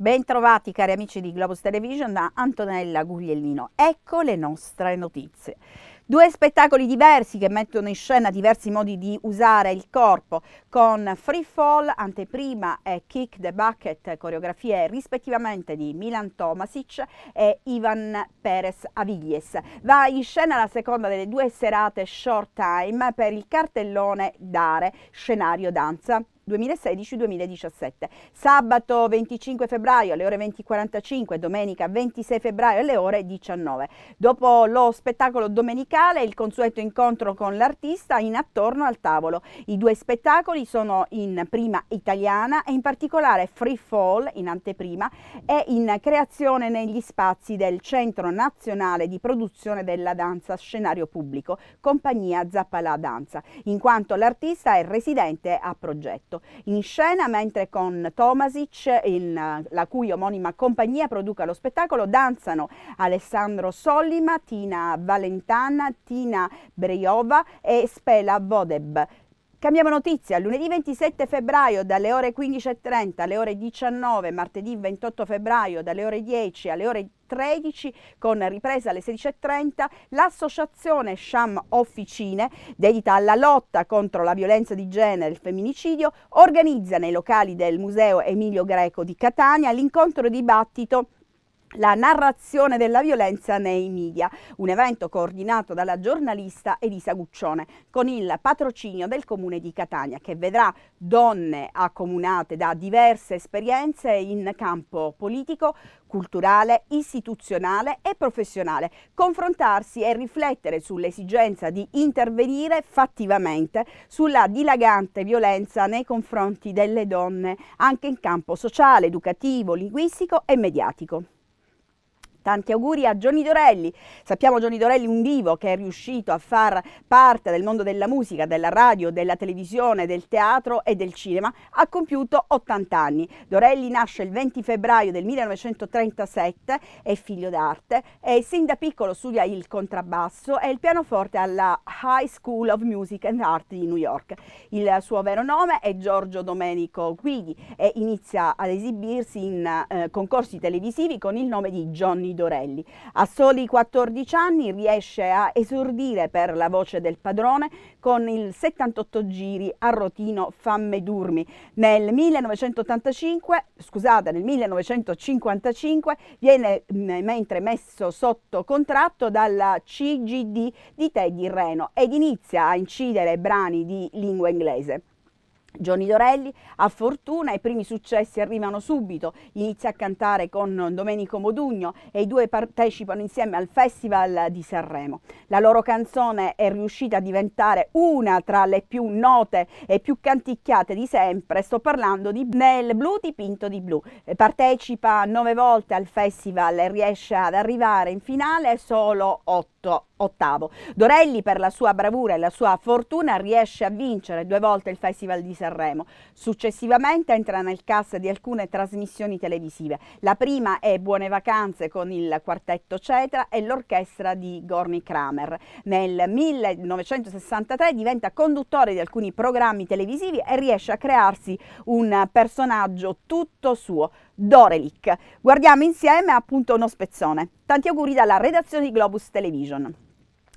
Bentrovati cari amici di Globus Television da Antonella Guglielmino. Ecco le nostre notizie. Due spettacoli diversi che mettono in scena diversi modi di usare il corpo con Free Fall, anteprima e Kick the Bucket, coreografie rispettivamente di Milan Tomasic e Ivan Perez Aviglies. Va in scena la seconda delle due serate short time per il cartellone Dare, scenario danza 2016-2017. Sabato 25 febbraio alle ore 20.45, domenica 26 febbraio alle ore 19. Dopo lo spettacolo domenicale, il consueto incontro con l'artista in attorno al tavolo. I due spettacoli sono in prima italiana e in particolare Free Fall in anteprima e in creazione negli spazi del Centro Nazionale di Produzione della Danza Scenario Pubblico, compagnia Zappalà Danza, in quanto l'artista è residente a progetto. Stato. In scena, mentre con Tomasic, in, eh, la cui omonima compagnia produca lo spettacolo, danzano Alessandro Sollima, Tina Valentana, Tina Breiova e Spela Vodeb. Cambiamo notizia, lunedì 27 febbraio dalle ore 15.30 alle ore 19, martedì 28 febbraio dalle ore 10 alle ore 13 con ripresa alle 16.30 l'associazione Sham Officine dedita alla lotta contro la violenza di genere e il femminicidio organizza nei locali del Museo Emilio Greco di Catania l'incontro dibattito la narrazione della violenza nei media, un evento coordinato dalla giornalista Elisa Guccione con il patrocinio del comune di Catania che vedrà donne accomunate da diverse esperienze in campo politico, culturale, istituzionale e professionale, confrontarsi e riflettere sull'esigenza di intervenire fattivamente sulla dilagante violenza nei confronti delle donne anche in campo sociale, educativo, linguistico e mediatico. Tanti auguri a Gianni Dorelli. Sappiamo Gianni Dorelli un vivo che è riuscito a far parte del mondo della musica, della radio, della televisione, del teatro e del cinema. Ha compiuto 80 anni. Dorelli nasce il 20 febbraio del 1937, è figlio d'arte e sin da piccolo studia il contrabbasso e il pianoforte alla High School of Music and Art di New York. Il suo vero nome è Giorgio Domenico Guidi e inizia ad esibirsi in eh, concorsi televisivi con il nome di Johnny Dorelli. A soli 14 anni riesce a esordire per la voce del padrone con il 78 giri a rotino Famme Durmi. Nel 1985, scusate, nel 1955 viene mm, mentre messo sotto contratto dalla CGD di Teddy Reno ed inizia a incidere brani di lingua inglese. Gianni Dorelli ha fortuna, i primi successi arrivano subito, inizia a cantare con Domenico Modugno e i due partecipano insieme al Festival di Sanremo. La loro canzone è riuscita a diventare una tra le più note e più canticchiate di sempre, sto parlando di Nel blu dipinto di blu. Partecipa nove volte al festival e riesce ad arrivare in finale solo otto ottavo. Dorelli per la sua bravura e la sua fortuna riesce a vincere due volte il Festival di Sanremo. Successivamente entra nel cast di alcune trasmissioni televisive. La prima è Buone vacanze con il quartetto Cetra e l'orchestra di Gorni Kramer. Nel 1963 diventa conduttore di alcuni programmi televisivi e riesce a crearsi un personaggio tutto suo, Dorelic. Guardiamo insieme appunto uno spezzone. Tanti auguri dalla redazione di Globus Television.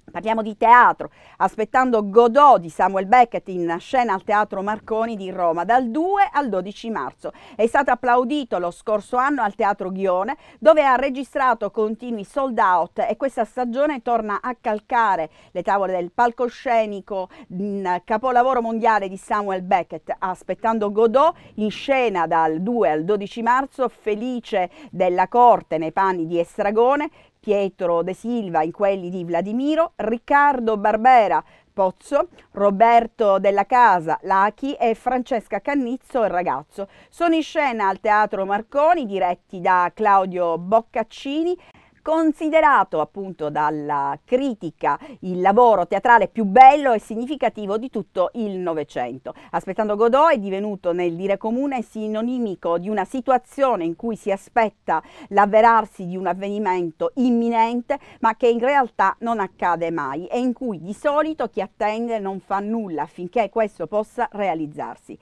Parliamo di teatro, aspettando Godot di Samuel Beckett in scena al Teatro Marconi di Roma dal 2 al 12 marzo. È stato applaudito lo scorso anno al Teatro Ghione dove ha registrato continui sold out e questa stagione torna a calcare le tavole del palcoscenico mm, capolavoro mondiale di Samuel Beckett, aspettando Godot in scena dal 2 al 12 marzo, felice della corte nei panni di Estragone, Pietro De Silva, i quelli di Vladimiro, Riccardo Barbera, Pozzo, Roberto Della Casa, Lachi e Francesca Cannizzo, il ragazzo. Sono in scena al Teatro Marconi, diretti da Claudio Boccaccini considerato appunto dalla critica il lavoro teatrale più bello e significativo di tutto il Novecento. Aspettando Godot è divenuto nel dire comune sinonimico di una situazione in cui si aspetta l'avverarsi di un avvenimento imminente ma che in realtà non accade mai e in cui di solito chi attende non fa nulla affinché questo possa realizzarsi.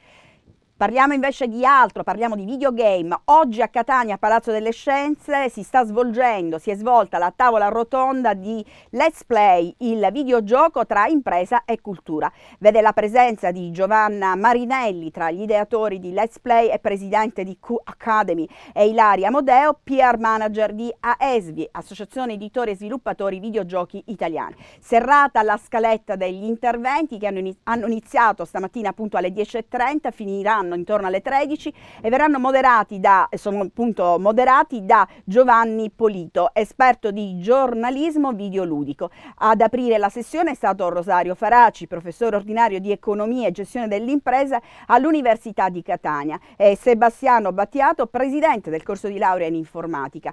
Parliamo invece di altro, parliamo di videogame. Oggi a Catania, Palazzo delle Scienze, si sta svolgendo, si è svolta la tavola rotonda di Let's Play, il videogioco tra impresa e cultura. Vede la presenza di Giovanna Marinelli tra gli ideatori di Let's Play e presidente di Q Academy e Ilaria Modeo, PR manager di AESVI, Associazione Editori e Sviluppatori Videogiochi Italiani. Serrata la scaletta degli interventi che hanno iniziato stamattina appunto alle 10.30, finiranno saranno intorno alle 13 e verranno moderati da, sono appunto moderati da Giovanni Polito, esperto di giornalismo videoludico. Ad aprire la sessione è stato Rosario Faraci, professore ordinario di economia e gestione dell'impresa all'Università di Catania e Sebastiano Battiato, presidente del corso di laurea in informatica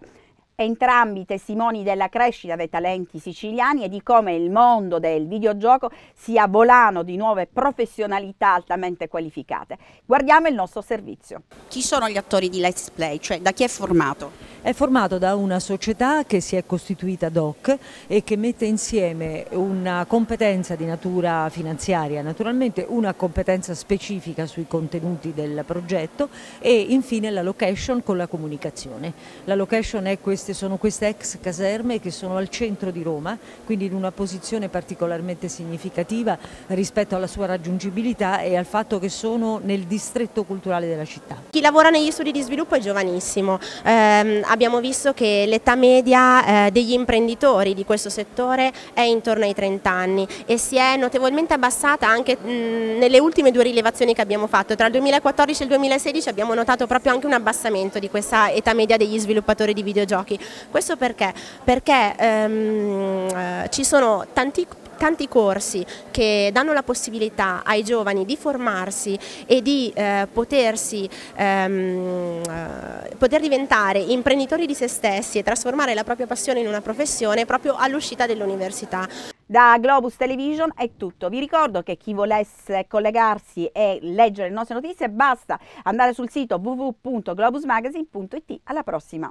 entrambi testimoni della crescita dei talenti siciliani e di come il mondo del videogioco sia volano di nuove professionalità altamente qualificate. Guardiamo il nostro servizio. Chi sono gli attori di Let's Play? Cioè da chi è formato? È formato da una società che si è costituita DOC e che mette insieme una competenza di natura finanziaria, naturalmente una competenza specifica sui contenuti del progetto e infine la location con la comunicazione. La location è questa queste sono queste ex caserme che sono al centro di Roma, quindi in una posizione particolarmente significativa rispetto alla sua raggiungibilità e al fatto che sono nel distretto culturale della città. Chi lavora negli studi di sviluppo è giovanissimo, eh, abbiamo visto che l'età media eh, degli imprenditori di questo settore è intorno ai 30 anni e si è notevolmente abbassata anche mh, nelle ultime due rilevazioni che abbiamo fatto, tra il 2014 e il 2016 abbiamo notato proprio anche un abbassamento di questa età media degli sviluppatori di videogiochi prodotti. Questo perché? Perché ehm, eh, ci sono tanti tanti corsi che danno la possibilità ai giovani di formarsi e di eh, potersi, ehm, eh, poter diventare imprenditori di se stessi e trasformare la propria passione in una professione proprio all'uscita dell'università. Da Globus Television è tutto, vi ricordo che chi volesse collegarsi e leggere le nostre notizie basta andare sul sito www.globusmagazine.it, alla prossima!